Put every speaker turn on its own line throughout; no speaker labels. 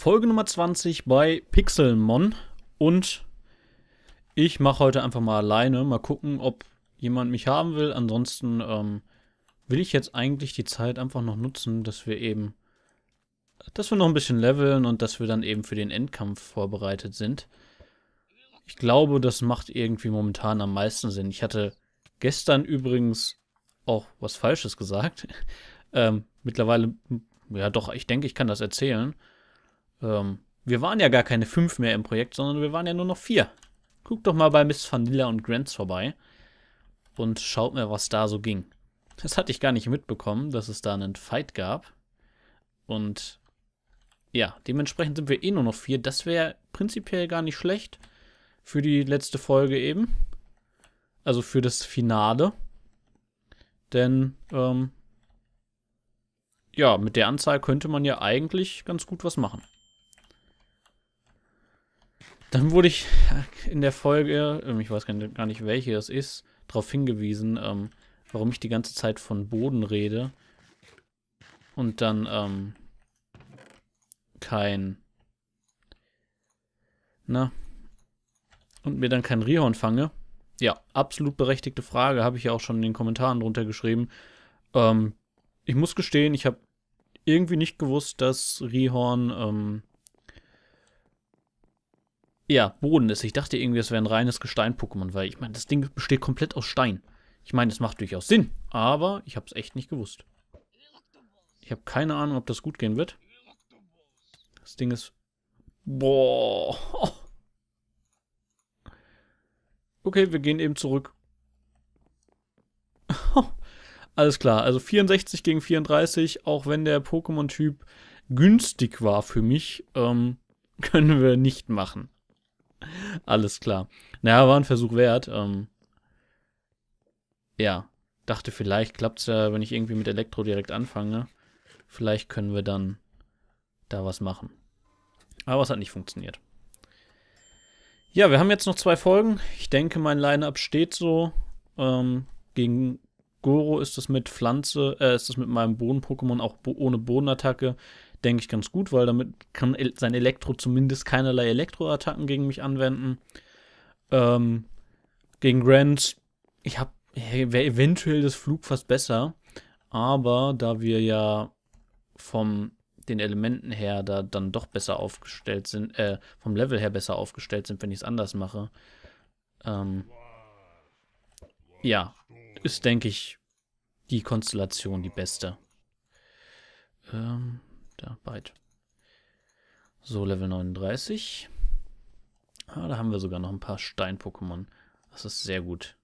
Folge Nummer 20 bei Pixelmon und ich mache heute einfach mal alleine. Mal gucken, ob jemand mich haben will. Ansonsten ähm, will ich jetzt eigentlich die Zeit einfach noch nutzen, dass wir eben, dass wir noch ein bisschen leveln und dass wir dann eben für den Endkampf vorbereitet sind. Ich glaube, das macht irgendwie momentan am meisten Sinn. Ich hatte gestern übrigens auch was Falsches gesagt. ähm, mittlerweile, ja doch, ich denke, ich kann das erzählen. Ähm, wir waren ja gar keine fünf mehr im Projekt, sondern wir waren ja nur noch vier. Guckt doch mal bei Miss Vanilla und Grants vorbei und schaut mal, was da so ging. Das hatte ich gar nicht mitbekommen, dass es da einen Fight gab. Und ja, dementsprechend sind wir eh nur noch vier. Das wäre prinzipiell gar nicht schlecht für die letzte Folge eben. Also für das Finale. Denn, ähm, ja, mit der Anzahl könnte man ja eigentlich ganz gut was machen. Dann wurde ich äh, in der Folge, ähm, ich weiß gar nicht, welche das ist, darauf hingewiesen, ähm, warum ich die ganze Zeit von Boden rede und dann ähm, kein. Na? Und mir dann kein Rehorn fange. Ja, absolut berechtigte Frage, habe ich ja auch schon in den Kommentaren drunter geschrieben. Ähm, ich muss gestehen, ich habe irgendwie nicht gewusst, dass Rehorn ähm, ja, Boden ist. Ich dachte irgendwie, es wäre ein reines Gestein-Pokémon, weil ich meine, das Ding besteht komplett aus Stein. Ich meine, es macht durchaus Sinn, aber ich habe es echt nicht gewusst. Ich habe keine Ahnung, ob das gut gehen wird. Das Ding ist... Boah. Okay, wir gehen eben zurück. Alles klar, also 64 gegen 34, auch wenn der Pokémon-Typ günstig war für mich, ähm, können wir nicht machen. Alles klar. Naja, war ein Versuch wert. Ähm, ja, dachte, vielleicht klappt es ja, wenn ich irgendwie mit Elektro direkt anfange. Vielleicht können wir dann da was machen. Aber es hat nicht funktioniert. Ja, wir haben jetzt noch zwei Folgen. Ich denke, mein Line-Up steht so. Ähm, gegen Goro ist das mit Pflanze, äh, ist das mit meinem Boden-Pokémon auch bo ohne Bodenattacke denke ich, ganz gut, weil damit kann sein Elektro zumindest keinerlei Elektroattacken gegen mich anwenden. Ähm, gegen Grant, ich habe wäre eventuell das Flug fast besser, aber da wir ja vom den Elementen her da dann doch besser aufgestellt sind, äh, vom Level her besser aufgestellt sind, wenn ich es anders mache. Ähm, ja, ist, denke ich, die Konstellation die beste. Ähm, da, weit. So, Level 39. Ah, da haben wir sogar noch ein paar Stein-Pokémon. Das ist sehr gut.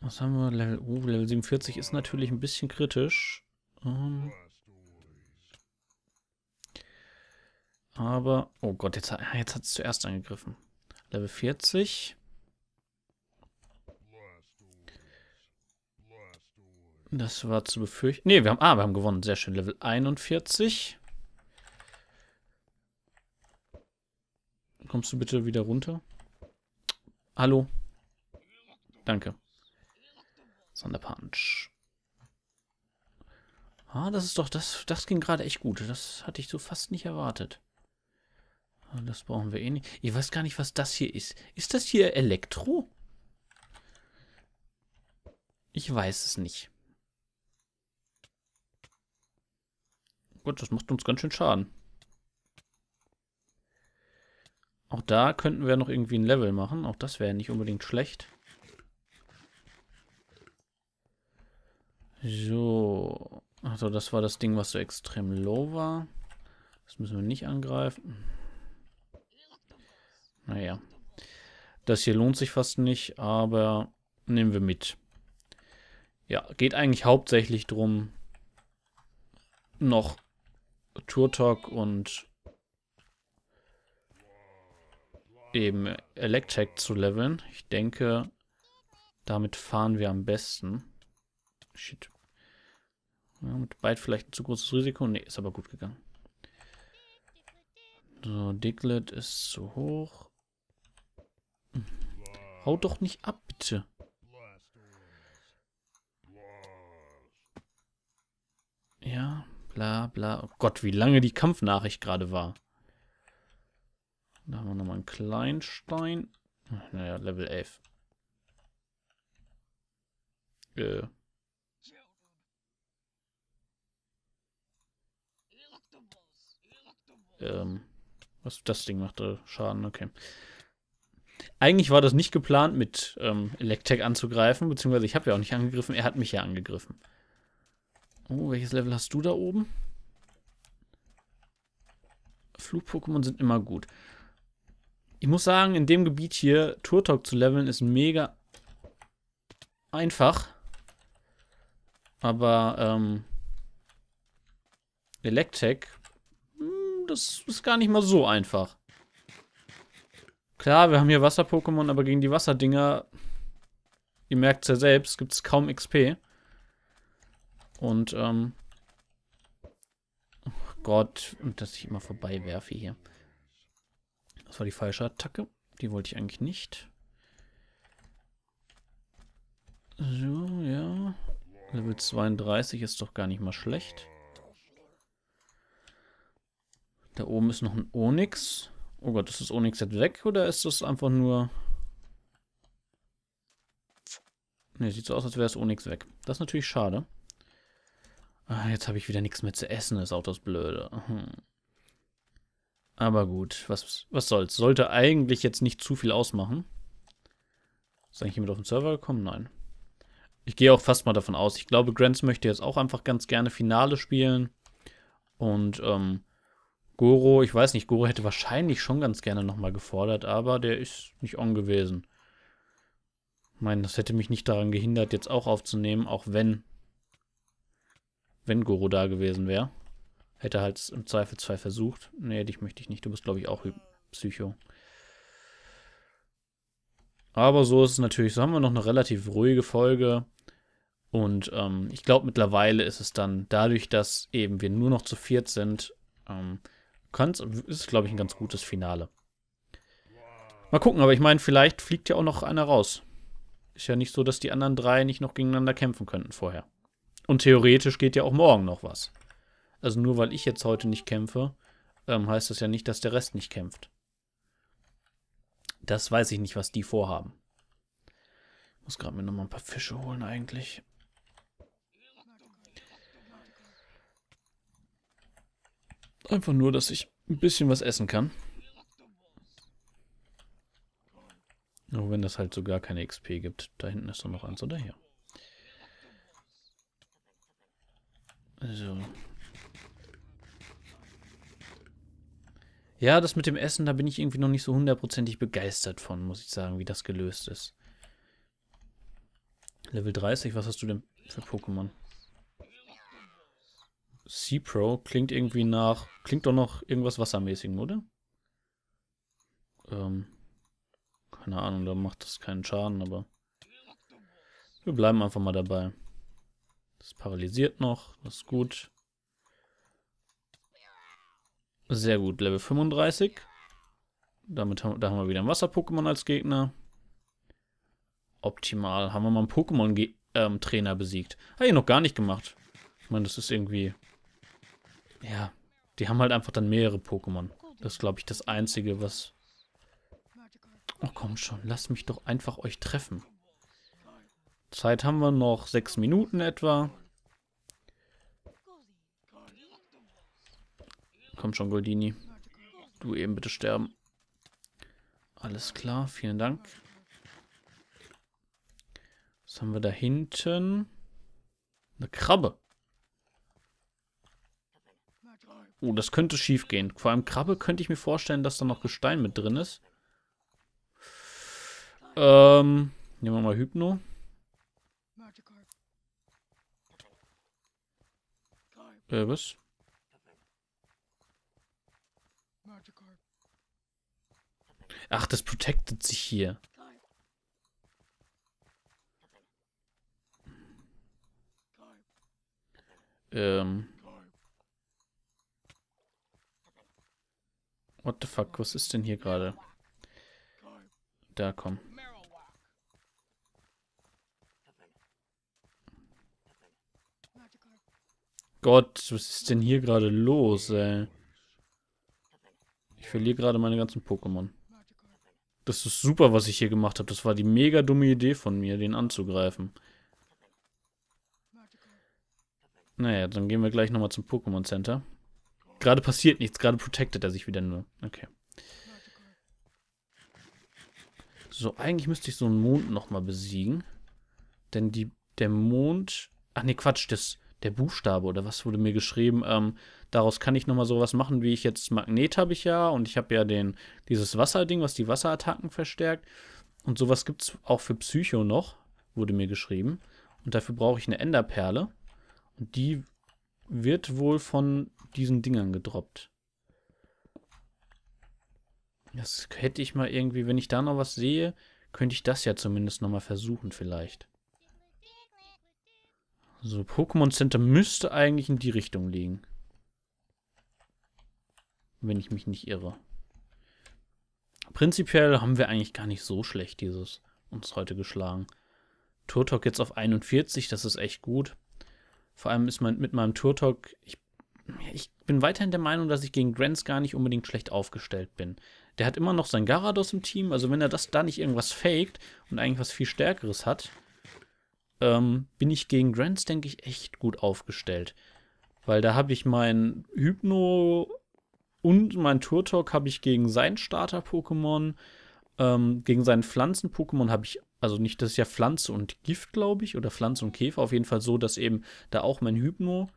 Was haben wir? Level, uh, Level 47 ist natürlich ein bisschen kritisch. Um, ähm. aber, oh Gott, jetzt, jetzt hat es zuerst angegriffen. Level 40. Das war zu befürchten. Ne, wir haben, ah, wir haben gewonnen. Sehr schön. Level 41. Kommst du bitte wieder runter? Hallo? Danke. Sonderpunch. Ah, das ist doch, das, das ging gerade echt gut. Das hatte ich so fast nicht erwartet. Ah, das brauchen wir eh nicht. Ich weiß gar nicht, was das hier ist. Ist das hier Elektro? Ich weiß es nicht. Gut, das macht uns ganz schön Schaden. Auch da könnten wir noch irgendwie ein Level machen. Auch das wäre nicht unbedingt schlecht. So. Also das war das Ding, was so extrem low war. Das müssen wir nicht angreifen. Naja. Das hier lohnt sich fast nicht, aber nehmen wir mit. Ja, geht eigentlich hauptsächlich drum, noch Tour Talk und eben Electek zu leveln. Ich denke, damit fahren wir am besten. Shit. Ja, mit Byte vielleicht ein zu großes Risiko. Ne, ist aber gut gegangen. So, Diglett ist zu hoch. Hm. Hau doch nicht ab, bitte. Bla, bla. Oh Gott, wie lange die Kampfnachricht gerade war. Da haben wir nochmal einen kleinen Stein. Naja, Level 11. Äh. Ähm, was das Ding machte äh, Schaden, okay. Eigentlich war das nicht geplant, mit ähm, Electek anzugreifen, beziehungsweise ich habe ja auch nicht angegriffen, er hat mich ja angegriffen. Oh, welches Level hast du da oben? Flug-Pokémon sind immer gut. Ich muss sagen, in dem Gebiet hier, Turtok zu leveln, ist mega einfach. Aber, ähm, Electek, hm, das ist gar nicht mal so einfach. Klar, wir haben hier Wasser-Pokémon, aber gegen die Wasserdinger, ihr merkt es ja selbst, gibt es kaum XP. Und, ähm... Oh Gott, und dass ich immer vorbei werfe hier. Das war die falsche Attacke. Die wollte ich eigentlich nicht. So, ja. Level 32 ist doch gar nicht mal schlecht. Da oben ist noch ein Onyx. Oh Gott, ist das Onyx jetzt weg oder ist das einfach nur... Ne, sieht so aus, als wäre das Onyx weg. Das ist natürlich schade. Ah, jetzt habe ich wieder nichts mehr zu essen, ist auch das Blöde. Hm. Aber gut, was, was soll's. Sollte eigentlich jetzt nicht zu viel ausmachen. Ist eigentlich jemand auf den Server gekommen? Nein. Ich gehe auch fast mal davon aus. Ich glaube, Grants möchte jetzt auch einfach ganz gerne Finale spielen. Und ähm, Goro, ich weiß nicht, Goro hätte wahrscheinlich schon ganz gerne nochmal gefordert, aber der ist nicht on gewesen. Ich meine, das hätte mich nicht daran gehindert, jetzt auch aufzunehmen, auch wenn wenn Goro da gewesen wäre. Hätte halt im Zweifel zwei versucht. Nee, dich möchte ich nicht. Du bist, glaube ich, auch Psycho. Aber so ist es natürlich. So haben wir noch eine relativ ruhige Folge. Und ähm, ich glaube, mittlerweile ist es dann dadurch, dass eben wir nur noch zu viert sind, ähm, ist es, glaube ich, ein ganz gutes Finale. Mal gucken, aber ich meine, vielleicht fliegt ja auch noch einer raus. Ist ja nicht so, dass die anderen drei nicht noch gegeneinander kämpfen könnten vorher. Und theoretisch geht ja auch morgen noch was. Also nur weil ich jetzt heute nicht kämpfe, ähm, heißt das ja nicht, dass der Rest nicht kämpft. Das weiß ich nicht, was die vorhaben. Ich muss gerade mir nochmal ein paar Fische holen eigentlich. Einfach nur, dass ich ein bisschen was essen kann. Nur wenn das halt sogar keine XP gibt. Da hinten ist doch noch eins, oder hier? So. Also. Ja, das mit dem Essen, da bin ich irgendwie noch nicht so hundertprozentig begeistert von, muss ich sagen, wie das gelöst ist. Level 30, was hast du denn für Pokémon? Seapro klingt irgendwie nach. Klingt doch noch irgendwas Wassermäßigem, oder? Ähm. Keine Ahnung, da macht das keinen Schaden, aber. Wir bleiben einfach mal dabei. Das paralysiert noch. Das ist gut. Sehr gut. Level 35. Damit haben, da haben wir wieder ein Wasser-Pokémon als Gegner. Optimal. Haben wir mal einen Pokémon-Trainer ähm, besiegt. Habe ich noch gar nicht gemacht. Ich meine, das ist irgendwie... Ja, die haben halt einfach dann mehrere Pokémon. Das ist, glaube ich, das Einzige, was... Oh, komm schon. Lasst mich doch einfach euch treffen. Zeit haben wir noch sechs Minuten etwa. Komm schon, Goldini. Du eben bitte sterben. Alles klar, vielen Dank. Was haben wir da hinten? Eine Krabbe. Oh, das könnte schief gehen. Vor allem Krabbe könnte ich mir vorstellen, dass da noch Gestein mit drin ist. Ähm, nehmen wir mal Hypno. Äh, was? Ach, das protected sich hier. Ähm. What the fuck, was ist denn hier gerade? Da, komm. Gott, was ist denn hier gerade los, ey? Ich verliere gerade meine ganzen Pokémon. Das ist super, was ich hier gemacht habe. Das war die mega dumme Idee von mir, den anzugreifen. Naja, dann gehen wir gleich nochmal zum Pokémon Center. Gerade passiert nichts, gerade protectet er sich wieder nur. Okay. So, eigentlich müsste ich so einen Mond nochmal besiegen. Denn die, der Mond... Ach nee, Quatsch, das der Buchstabe oder was wurde mir geschrieben. Ähm, daraus kann ich nochmal sowas machen, wie ich jetzt Magnet habe ich ja und ich habe ja den, dieses Wasserding, was die Wasserattacken verstärkt. Und sowas gibt es auch für Psycho noch, wurde mir geschrieben. Und dafür brauche ich eine Enderperle. Und die wird wohl von diesen Dingern gedroppt. Das hätte ich mal irgendwie, wenn ich da noch was sehe, könnte ich das ja zumindest nochmal versuchen vielleicht. So, Pokémon Center müsste eigentlich in die Richtung liegen. Wenn ich mich nicht irre. Prinzipiell haben wir eigentlich gar nicht so schlecht dieses uns heute geschlagen. Turtok jetzt auf 41, das ist echt gut. Vor allem ist man mit meinem Turtok, ich, ich bin weiterhin der Meinung, dass ich gegen Grants gar nicht unbedingt schlecht aufgestellt bin. Der hat immer noch sein Garados im Team, also wenn er das da nicht irgendwas faked und eigentlich was viel Stärkeres hat, ähm, bin ich gegen Grants, denke ich, echt gut aufgestellt. Weil da habe ich mein Hypno und mein Turtok habe ich gegen sein Starter-Pokémon, ähm, gegen seinen Pflanzen-Pokémon habe ich, also nicht, das ist ja Pflanze und Gift, glaube ich, oder Pflanze und Käfer, auf jeden Fall so, dass eben da auch mein Hypno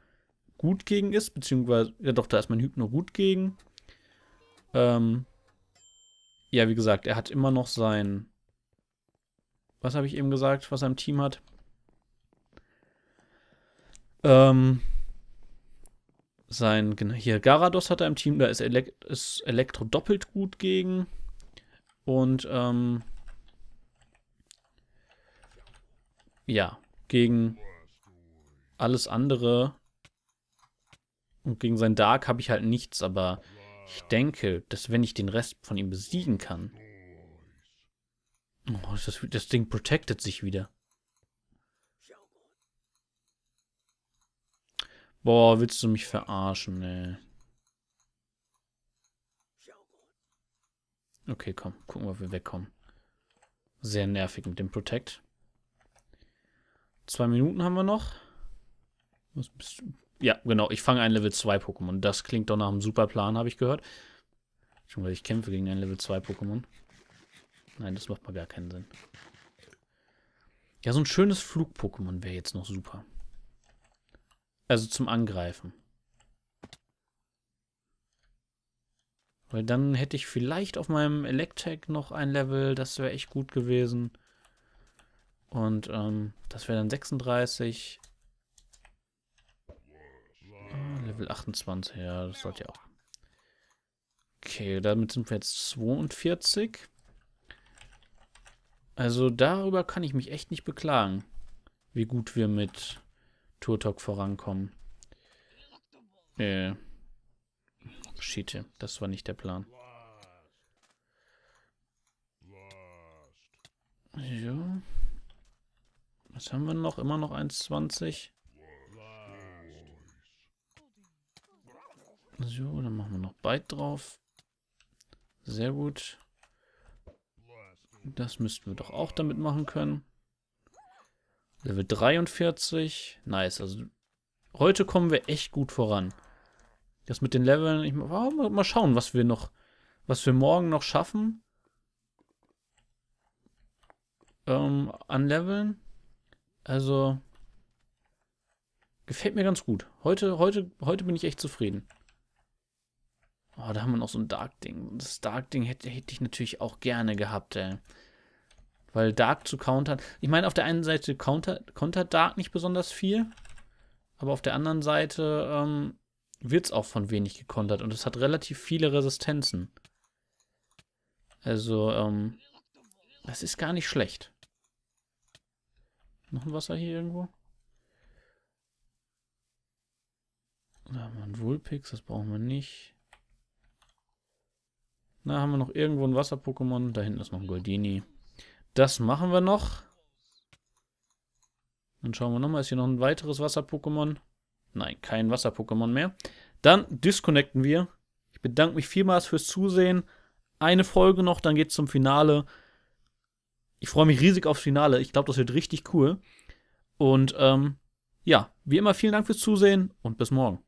gut gegen ist, beziehungsweise, ja doch, da ist mein Hypno gut gegen. Ähm, ja, wie gesagt, er hat immer noch sein, was habe ich eben gesagt, was er im Team hat? Ähm, sein, genau, hier, Garados hat er im Team, da ist, Elek ist Elektro doppelt gut gegen. Und, ähm, ja, gegen alles andere und gegen sein Dark habe ich halt nichts, aber ich denke, dass wenn ich den Rest von ihm besiegen kann. Oh, das, das Ding protected sich wieder. Boah, willst du mich verarschen, ne? Okay, komm. Gucken wir, ob wir wegkommen. Sehr nervig mit dem Protect. Zwei Minuten haben wir noch. Was bist du? Ja, genau. Ich fange ein Level 2 Pokémon. Das klingt doch nach einem super Plan, habe ich gehört. Schon weil ich kämpfe gegen ein Level 2 Pokémon. Nein, das macht mal gar keinen Sinn. Ja, so ein schönes Flug-Pokémon wäre jetzt noch super. Also zum Angreifen. Weil dann hätte ich vielleicht auf meinem Electek noch ein Level, das wäre echt gut gewesen. Und ähm, das wäre dann 36. Äh, ah, Level 28, ja, das sollte ja auch. Okay, damit sind wir jetzt 42. Also darüber kann ich mich echt nicht beklagen, wie gut wir mit Turtok vorankommen. Äh. Schiete, das war nicht der Plan. So. Was haben wir noch? Immer noch 1,20. So, dann machen wir noch Byte drauf. Sehr gut. Das müssten wir doch auch damit machen können. Level 43. Nice. Also heute kommen wir echt gut voran. Das mit den Leveln, ich, oh, mal schauen, was wir noch, was wir morgen noch schaffen. Ähm, an Leveln. Also gefällt mir ganz gut. Heute, heute, heute bin ich echt zufrieden. Oh, da haben wir noch so ein Dark-Ding. Das Dark-Ding hätte, hätte ich natürlich auch gerne gehabt, ey. Weil Dark zu countern. Ich meine, auf der einen Seite counter, Dark nicht besonders viel. Aber auf der anderen Seite ähm, wird es auch von wenig gekontert. Und es hat relativ viele Resistenzen. Also, ähm, das ist gar nicht schlecht. Noch ein Wasser hier irgendwo? Da haben wir einen Wulpix, das brauchen wir nicht. Na, haben wir noch irgendwo ein Wasser-Pokémon? Da hinten ist noch ein Goldini. Das machen wir noch. Dann schauen wir nochmal. Ist hier noch ein weiteres Wasser-Pokémon? Nein, kein Wasser-Pokémon mehr. Dann disconnecten wir. Ich bedanke mich vielmals fürs Zusehen. Eine Folge noch, dann geht's zum Finale. Ich freue mich riesig aufs Finale. Ich glaube, das wird richtig cool. Und ähm, ja, wie immer vielen Dank fürs Zusehen und bis morgen.